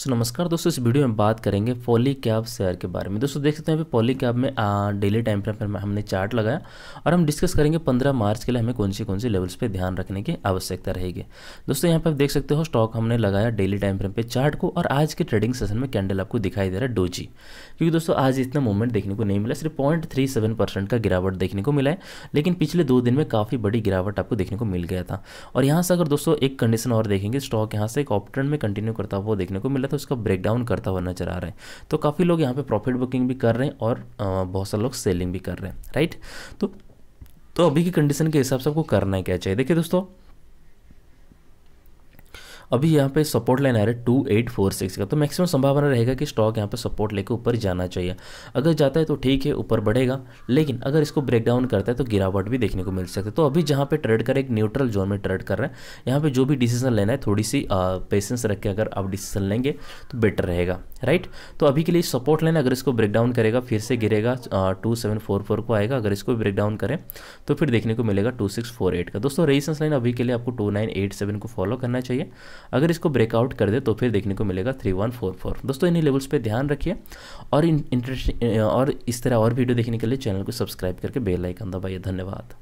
सो नमस्कार दोस्तों इस वीडियो में बात करेंगे पॉली कैब शेयर के बारे में दोस्तों देख सकते हैं अभी पॉली कैब में डेली टाइम फ्रेम पर हमने चार्ट लगाया और हम डिस्कस करेंगे 15 मार्च के लिए हमें कौन सी कौन सी लेवल्स पे ध्यान रखने की आवश्यकता रहेगी दोस्तों यहाँ पर आप देख सकते हो स्टॉक हमने लगाया डेली टाइम फ्रेम पर चार्ट को और आज के ट्रेडिंग सेशन में कैंडल आपको दिखाई दे रहा है डोजी क्योंकि दोस्तों आज इतना मूवमेंट देखने को नहीं मिला सिर्फ पॉइंट का गिरावट देखने को मिला है लेकिन पिछले दो दिन में काफ़ी बड़ी गिरावट आपको देखने को मिल गया था और यहाँ से अगर दोस्तों एक कंडीशन और देखेंगे स्टॉक यहाँ से एक ऑप्ट्रेंड में कंटिन्यू करता हुआ देखने को मिला था तो उसका ब्रेकडाउन करता हुआ नजर आ रहा है तो काफ़ी लोग यहाँ पे प्रॉफिट बुकिंग भी कर रहे हैं और बहुत सारे लोग सेलिंग भी कर रहे हैं राइट तो तो अभी की कंडीशन के हिसाब से आपको करना क्या चाहिए देखिए दोस्तों अभी यहाँ पे सपोर्ट लाइन आ रहा है टू एट फोर सिक्स का तो मैक्सिमम संभावना रहेगा कि स्टॉक यहाँ पे सपोर्ट लेकर ऊपर जाना चाहिए अगर जाता है तो ठीक है ऊपर बढ़ेगा लेकिन अगर इसको ब्रेक डाउन करता है तो गिरावट भी देखने को मिल सकती है तो अभी जहाँ पे ट्रेड कर एक न्यूट्रल जोन में ट्रेड कर रहे हैं यहाँ पर जो भी डिसीजन लेना है थोड़ी सी पेशेंस रख के अगर आप डिसीजन लेंगे तो बेटर रहेगा राइट तो अभी के लिए सपोर्ट लाइन अगर इसको ब्रेक डाउन करेगा फिर से गिरेगा टू सेवन फोर फोर को आएगा अगर इसको ब्रेक डाउन करें तो फिर देखने को मिलेगा टू सिक्स फोर एट का दोस्तों रेजिस्टेंस लाइन अभी के लिए आपको टू नाइन एट सेवन को फॉलो करना चाहिए अगर इसको ब्रेकआउट कर दे तो फिर देखने को मिलेगा थ्री वन फोर फोर दोस्तों इन्हीं लेवल्स पर ध्यान रखिए और इंटरेस्टिंग और इस तरह और वीडियो देखने के लिए चैनल को सब्सक्राइब करके बेलाइकन दबाइए धन्यवाद